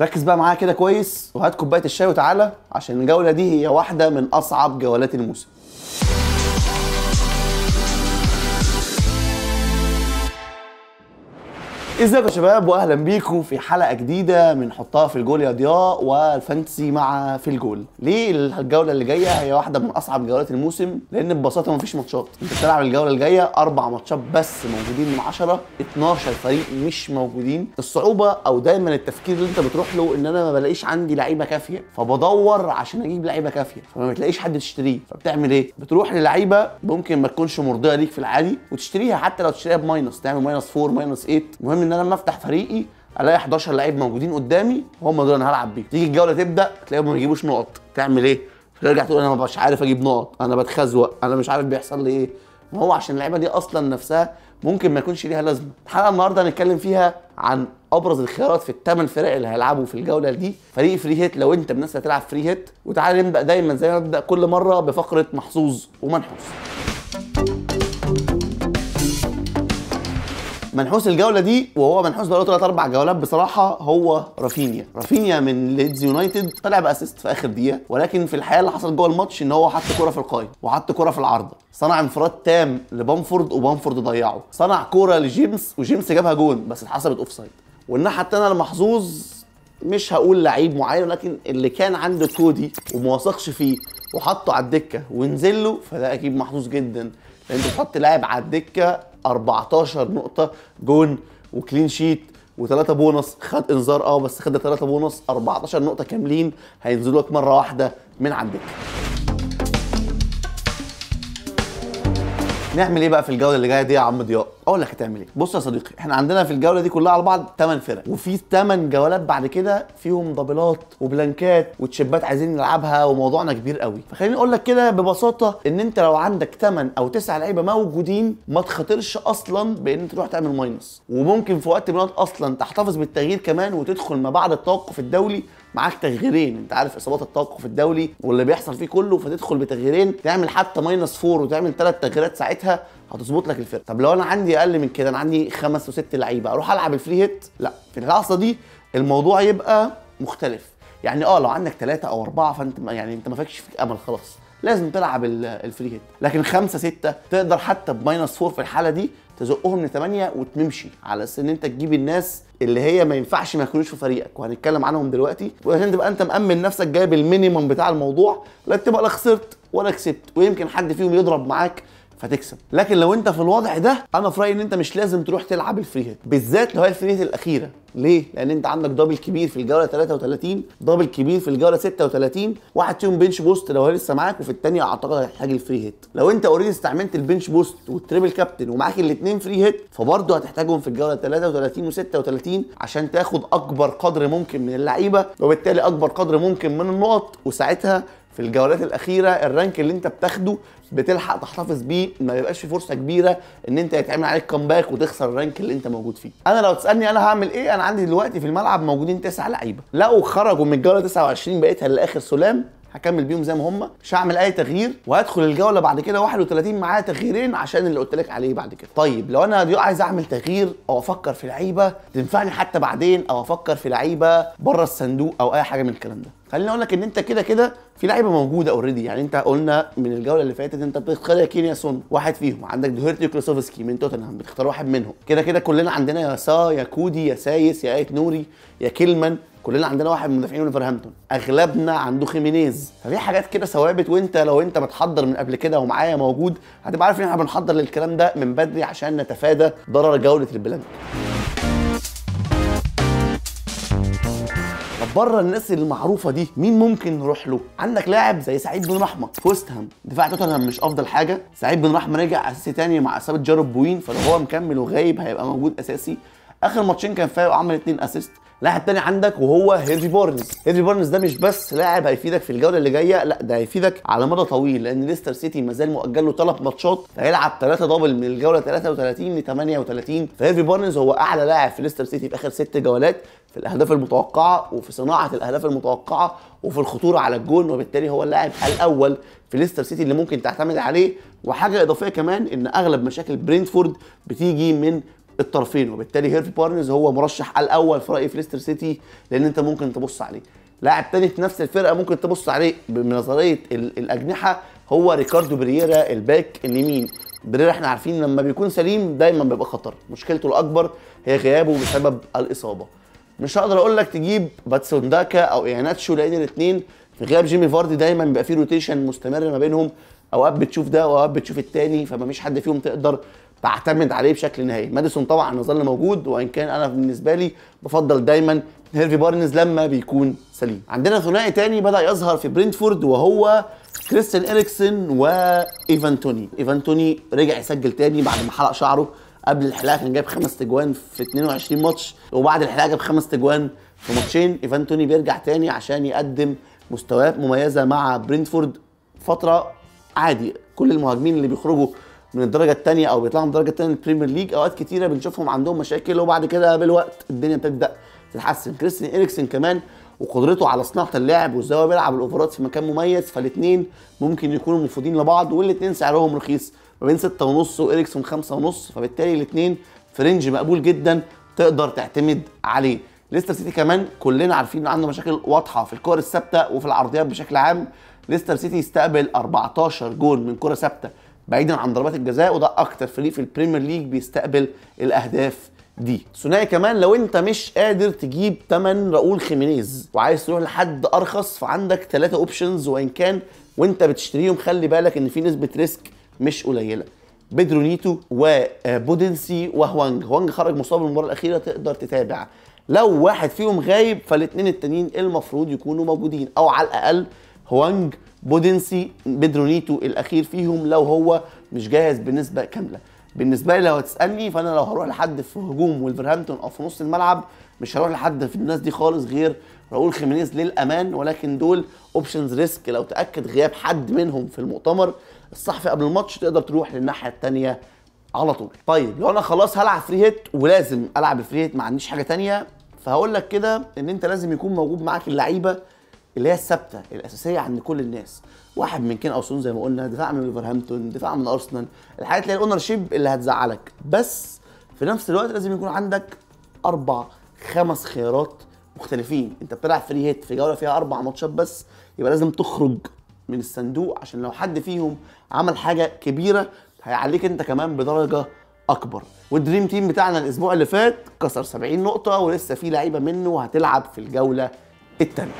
ركز بقى معايا كده كويس وهات كوبايه الشاي وتعالى عشان الجوله دي هي واحده من اصعب جولات الموسم ازيكم يا شباب واهلا بيكم في حلقه جديده من حطها في الجول يا ضياء والفانتسي مع في الجول ليه الجوله اللي جايه هي واحده من اصعب جولات الموسم لان ببساطه مفيش ماتشات انت بتلعب الجوله الجايه اربع ماتشات بس موجودين من 10 12 فريق مش موجودين الصعوبه او دايما التفكير اللي انت بتروح له ان انا ما بلاقيش عندي لعيبه كافيه فبدور عشان اجيب لعيبه كافيه فما بتلاقيش حد تشتريه فبتعمل ايه بتروح للعيبه ممكن ما تكونش مرضيه ليك في العادي وتشتريها حتى لو تشتريها بماينس تعمل ماينس 4 ماينس 8 المهم ان انا لما افتح فريقي الاقي 11 لعيب موجودين قدامي وهم دول انا هلعب بيهم تيجي الجوله تبدا تلاقيهم ما بيجيبوش نقط تعمل ايه ترجع تقول انا مش عارف اجيب نقط انا بتخزوق انا مش عارف بيحصل لي ايه ما هو عشان اللعيبه دي اصلا نفسها ممكن ما يكونش ليها لازمه الحلقه النهارده هنتكلم فيها عن ابرز الخيارات في الثمان فرق اللي هيلعبوا في الجوله دي فريق فري هيت لو انت من الناس هتلعب فري هيت وتعالى نبدا دايما زي ما نبدا كل مره بفقره محظوظ ومنحوس منحوس الجوله دي وهو منحوس بقاله ثلاث اربع جولات بصراحه هو رافينيا رافينيا من ليدز يونايتد طلع باسيست في اخر دقيقه ولكن في الحقيقه اللي حصل جوه الماتش ان هو حط كوره في القايم وحط كوره في العارضه صنع انفراد تام لبامفورد وبامفورد ضيعه صنع كوره لجيمس وجيمس جابها جون بس اتحسبت اوف سايد والناحيه الثانيه انا محظوظ مش هقول لعيب معين ولكن اللي كان عنده كودي وما وثقش فيه وحطه على الدكه ونزل له فده اكيد محظوظ جدا لان انت تحط لاعب على الدكه 14 نقطه جون وكلين شيت وثلاثه بونص خد انذار اه بس خد ثلاثه بونص 14 نقطه كاملين هينزلوا لك مره واحده من عندك نعمل ايه بقى في الجوله اللي جايه دي يا عم ضياء اقول لك هتعمل ايه بص يا صديقي احنا عندنا في الجوله دي كلها على بعض 8 فرق وفي 8 جولات بعد كده فيهم دبلات وبلانكات وتشيبات عايزين نلعبها وموضوعنا كبير قوي فخليني اقول لك كده ببساطه ان انت لو عندك 8 او 9 لعيبه موجودين ما تخاطرش اصلا بان انت تروح تعمل ماينس وممكن في وقت من اصلا تحتفظ بالتغيير كمان وتدخل ما بعد التوقف الدولي معاك تغييرين انت عارف اصابات التوقف الدولي واللي بيحصل فيه كله فتدخل بتغييرين تعمل حتى ماينس فور وتعمل ثلاث تغييرات ساعتها هتظبط لك الفرقه طب لو انا عندي اقل من كده انا عندي خمس وست لعيبه اروح العب الفري هيت لا في اللحظه دي الموضوع يبقى مختلف يعني اه لو عندك ثلاثه او اربعه فانت يعني انت ما فيكش فيك امل خلاص لازم تلعب الفري هيت لكن خمسة ستة تقدر حتى بماينس فور في الحالة دي تزقهم لثمانية وتمشي على اساس ان انت تجيب الناس اللي هي ما ينفعش ما يكونوش في فريقك وهنتكلم عنهم دلوقتي وعشان تبقى انت مأمن نفسك جايب المينيمم بتاع الموضوع لا تبقى لا خسرت ولا كسبت ويمكن حد فيهم يضرب معاك فتكسب لكن لو انت في الوضع ده انا في رايي ان انت مش لازم تروح تلعب الفري هيت بالذات لو هي الفري هيت الاخيره ليه لان انت عندك دبل كبير في الجوله 33 دبل كبير في الجوله 36 واحد فيهم بنش بوست لو هي لسه معاك وفي الثانيه اعتقد هتحتاج الفري هيت لو انت اوريدي استعملت البنش بوست والتريبل كابتن ومعاك الاثنين فري هيت فبرضه هتحتاجهم في الجوله 33 و36 عشان تاخد اكبر قدر ممكن من اللعيبه وبالتالي اكبر قدر ممكن من النقط وساعتها في الجولات الاخيره الرانك اللي انت بتاخده بتلحق تحتفظ بيه ما بيبقاش في فرصه كبيره ان انت يتعمل عليك كومباك وتخسر الرانك اللي انت موجود فيه انا لو تسالني انا هعمل ايه انا عندي دلوقتي في الملعب موجودين تسع لعيبه لو خرجوا من الجوله 29 بقيتها للاخر سلام هكمل بيهم زي ما هم مش هعمل اي تغيير وهدخل الجوله بعد كده 31 معايا تغييرين عشان اللي قلت لك عليه بعد كده طيب لو انا عايز اعمل تغيير او افكر في لعيبه تنفعني حتى بعدين او افكر في لعيبه بره الصندوق او اي حاجه من الكلام ده خليني اقول لك ان انت كده كده في لعيبه موجوده اوريدي يعني انت قلنا من الجوله اللي فاتت انت بتختار يا كينيا سون واحد فيهم عندك دوهيرتي كلوسوفسكي من توتنهام بتختار واحد منهم كده كده كلنا عندنا يا سا يا كودي يا سايس يا ايت نوري يا كيلمان كلنا عندنا واحد من مدافعين ولفرهامبتون اغلبنا عنده خيمينيز ففي حاجات كده ثوابت وانت لو انت بتحضر من قبل كده ومعايا موجود هتبقى عارف ان احنا بنحضر للكلام ده من بدري عشان نتفادى ضرر جوله البلانك بره الناس المعروفه دي مين ممكن نروح له عندك لاعب زي سعيد بن رحمه في وستهام دفاع توتنهام مش افضل حاجه سعيد بن رحمه رجع اساسي تاني مع اصابه جارب بوين فلو هو مكمل وغايب هيبقى موجود اساسي اخر ماتشين كان فايق وعمل اثنين اسيست لاعب تاني عندك وهو هيرفي بورنز هيرفي بورنز ده مش بس لاعب هيفيدك في الجوله اللي جايه لا ده هيفيدك على مدى طويل لان ليستر سيتي مازال مؤجل له ثلاث ماتشات هيلعب ثلاثه دبل من الجوله 33 ل 38 فهيرفي بورنز هو اعلى لاعب في ليستر سيتي في اخر ست جولات في الاهداف المتوقعه وفي صناعه الاهداف المتوقعه وفي الخطوره على الجون وبالتالي هو اللاعب الاول في ليستر سيتي اللي ممكن تعتمد عليه وحاجه اضافيه كمان ان اغلب مشاكل برينتفورد بتيجي من الطرفين وبالتالي هيرفي بارنز هو مرشح الاول في رايي في ليستر سيتي لان انت ممكن تبص عليه لاعب تاني في نفس الفرقه ممكن تبص عليه بنظريه الاجنحه هو ريكاردو برييرا الباك اليمين بريرا احنا عارفين لما بيكون سليم دايما بيبقى خطر مشكلته الاكبر هي غيابه بسبب الاصابه مش هقدر اقول لك تجيب باتسونداكا او ايناتشو لان الاثنين في غياب جيمي فاردي دايما بيبقى في روتيشن مستمر ما بينهم اوقات بتشوف ده واوقات بتشوف الثاني فما فيش حد فيهم تقدر بعتمد عليه بشكل نهائي ماديسون طبعا هيظل موجود وان كان انا بالنسبه لي بفضل دايما هيرفي بارنز لما بيكون سليم عندنا ثنائي تاني بدا يظهر في برينتفورد وهو كريستيان اريكسن وايفان توني ايفان توني رجع يسجل تاني بعد ما حلق شعره قبل الحلاقه كان جايب خمس تجوان في 22 ماتش وبعد الحلاقه جاب خمس تجوان في ماتشين ايفان توني بيرجع تاني عشان يقدم مستويات مميزه مع برينتفورد فتره عادي كل المهاجمين اللي بيخرجوا من الدرجه الثانيه او بيطلعوا من الدرجه الثانيه البريمير ليج اوقات كتيره بنشوفهم عندهم مشاكل وبعد كده بالوقت الدنيا بتبدا تتحسن كريستيان اريكسن كمان وقدرته على صناعه اللعب وازاي هو بيلعب الاوفرات في مكان مميز فالاثنين ممكن يكونوا مفيدين لبعض والاثنين سعرهم رخيص ما بين 6 ونص واريكسون 5 ونص فبالتالي الاثنين في رينج مقبول جدا تقدر تعتمد عليه ليستر سيتي كمان كلنا عارفين عنده مشاكل واضحه في الكور الثابته وفي العرضيات بشكل عام ليستر سيتي استقبل 14 جول من كره ثابته بعيدا عن ضربات الجزاء وده اكتر فريق في البريمير ليج بيستقبل الاهداف دي ثنائي كمان لو انت مش قادر تجيب تمن راؤول خيمينيز وعايز تروح لحد ارخص فعندك ثلاثة اوبشنز وان كان وانت بتشتريهم خلي بالك ان في نسبه ريسك مش قليله بيدرو نيتو وبودنسي آه، وهوانج هوانج خرج مصاب المباراه الاخيره تقدر تتابع لو واحد فيهم غايب فالاثنين التانيين المفروض يكونوا موجودين او على الاقل هوانج بودنسي بيدرو نيتو الاخير فيهم لو هو مش جاهز بنسبه كامله بالنسبه لي لو هتسالني فانا لو هروح لحد في هجوم ولفرهامبتون او في نص الملعب مش هروح لحد في الناس دي خالص غير راؤول خيمينيز للامان ولكن دول اوبشنز ريسك لو تاكد غياب حد منهم في المؤتمر الصحفي قبل الماتش تقدر تروح للناحيه الثانيه على طول طيب لو انا خلاص هلعب فري هيت ولازم العب الفري هيت ما عنديش حاجه ثانيه فهقول لك كده ان انت لازم يكون موجود معاك اللعيبه اللي هي الثابته الاساسيه عند كل الناس واحد من كين او سون زي ما قلنا دفاع من ليفرهامبتون دفاع من ارسنال الحاجات اللي هي الاونر شيب اللي هتزعلك بس في نفس الوقت لازم يكون عندك اربع خمس خيارات مختلفين انت بتلعب فري هيت في جوله فيها اربع ماتشات بس يبقى لازم تخرج من الصندوق عشان لو حد فيهم عمل حاجه كبيره هيعليك انت كمان بدرجه اكبر والدريم تيم بتاعنا الاسبوع اللي فات كسر 70 نقطه ولسه في لعيبه منه هتلعب في الجوله الثانيه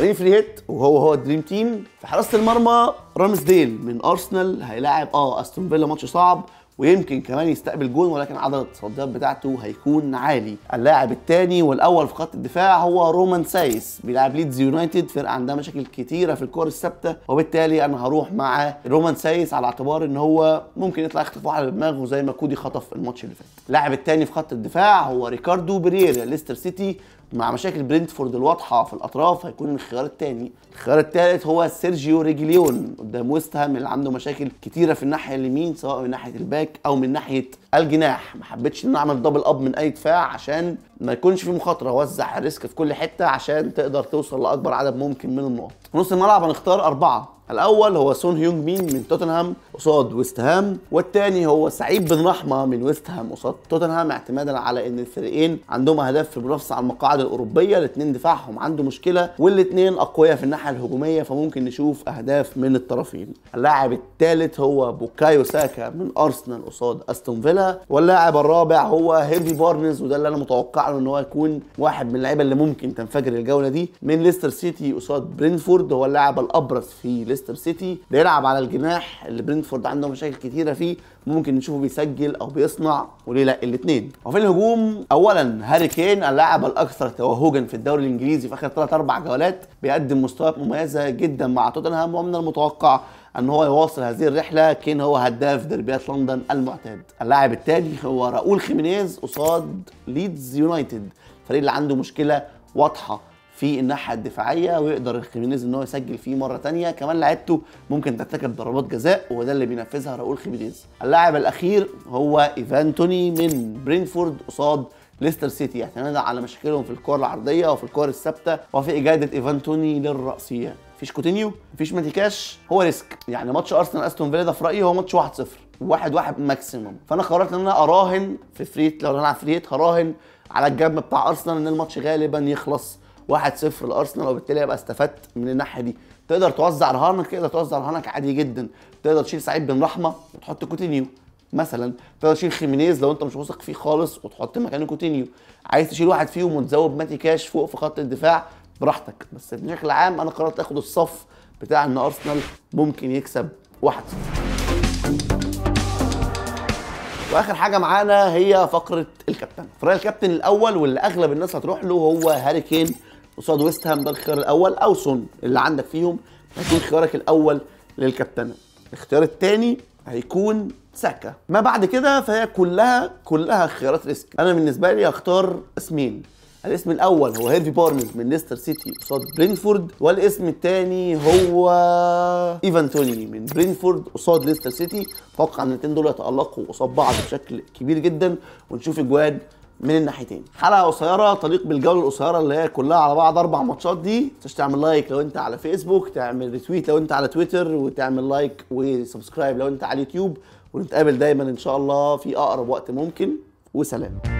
رين فريهيت وهو هو الدريم تيم في حراسه المرمى رامز ديل من ارسنال هيلاعب اه استون فيلا ماتش صعب ويمكن كمان يستقبل جون ولكن عدد التصديات بتاعته هيكون عالي اللاعب الثاني والاول في خط الدفاع هو رومان سايس بيلعب ليدز يونايتد فرقه عندها مشاكل كتيره في الكور الثابته وبالتالي انا هروح مع رومان سايس على اعتبار ان هو ممكن يطلع يخطف واحده بدماغه زي ما كودي خطف الماتش اللي فات اللاعب الثاني في خط الدفاع هو ريكاردو بريرا ليستر سيتي مع مشاكل برينتفورد الواضحه في الاطراف هيكون الخيار الثاني الخيار الثالث هو سيرجيو ريجليون قدام ويست هام اللي عنده مشاكل كتيره في الناحيه اليمين سواء من ناحيه الباك او من ناحيه الجناح ما حبيتش ان اعمل دبل اب من اي دفاع عشان ما يكونش في مخاطره وزع ريسك في كل حته عشان تقدر توصل لاكبر عدد ممكن من النقط نص الملعب هنختار اربعه الاول هو سون هيونج مين من توتنهام قصاد ويست هام والثاني هو سعيد بن رحمه من ويست هام قصاد توتنهام اعتمادا على ان الفريقين عندهم اهداف في المنافسه على المقاعد الاوروبيه الاثنين دفاعهم عنده مشكله والاثنين اقوياء في الناحيه الهجوميه فممكن نشوف اهداف من الطرفين اللاعب الثالث هو بوكايو ساكا من ارسنال قصاد استون فيلا هنا واللاعب الرابع هو هيرفي بارنز وده اللي انا متوقع له ان هو يكون واحد من اللعيبه اللي ممكن تنفجر الجوله دي من ليستر سيتي قصاد برينفورد هو اللاعب الابرز في ليستر سيتي بيلعب على الجناح اللي برينفورد عنده مشاكل كتيره فيه ممكن نشوفه بيسجل او بيصنع وليه لا الاثنين وفي الهجوم اولا هاري كين اللاعب الاكثر توهجا في الدوري الانجليزي في اخر ثلاث اربع جولات بيقدم مستويات مميزه جدا مع توتنهام ومن المتوقع ان هو يواصل هذه الرحله كان هو هداف دربيات لندن المعتاد اللاعب التالي هو راؤول خيمينيز قصاد ليدز يونايتد الفريق اللي عنده مشكله واضحه في الناحيه الدفاعيه ويقدر خيمينيز ان هو يسجل فيه مره ثانيه كمان لعبته ممكن ترتكب ضربات جزاء وده اللي بينفذها راؤول خيمينيز اللاعب الاخير هو ايفان توني من برينفورد قصاد ليستر سيتي اعتمادا على مشاكلهم في الكور العرضيه وفي الكور الثابته وفي اجاده ايفان توني للراسيه مفيش كوتينيو مفيش ماتيكاش هو ريسك يعني ماتش ارسنال استون فيلا ده في رايي هو ماتش 1-0 واحد واحد ماكسيموم فانا قررت ان انا اراهن في فريت لو هنلعب فريت هراهن على الجنب بتاع ارسنال ان الماتش غالبا يخلص 1-0 لارسنال وبالتالي ابقى استفدت من الناحيه دي تقدر توزع رهانك تقدر توزع رهانك عادي جدا تقدر تشيل سعيد بن رحمه وتحط كوتينيو مثلا تقدر تشيل خيمينيز لو انت مش واثق فيه خالص وتحط مكانه كوتينيو عايز تشيل واحد فيهم وتزود ماتي كاش فوق في خط الدفاع براحتك بس بشكل عام انا قررت اخد الصف بتاع ان ارسنال ممكن يكسب واحد واخر حاجه معانا هي فقره الكابتن فراي الكابتن الاول واللي اغلب الناس هتروح له هو هاري كين قصاد ويست هام ده الخيار الاول او سون اللي عندك فيهم هيكون خيارك الاول للكابتنه الاختيار الثاني هيكون ساكا ما بعد كده فهي كلها كلها خيارات ريسك انا بالنسبه لي هختار اسمين الاسم الاول هو هيرفي بارنز من ليستر سيتي قصاد برينفورد والاسم الثاني هو ايفان توني من برينفورد قصاد ليستر سيتي اتوقع ان الاثنين دول يتالقوا قصاد بعض بشكل كبير جدا ونشوف اجواد من الناحيتين حلقه قصيره تليق بالجوله القصيره اللي هي كلها على بعض اربع ماتشات دي تعمل لايك لو انت على فيسبوك تعمل ريتويت لو انت على تويتر وتعمل لايك وسبسكرايب لو انت على اليوتيوب ونتقابل دايما ان شاء الله في اقرب وقت ممكن وسلام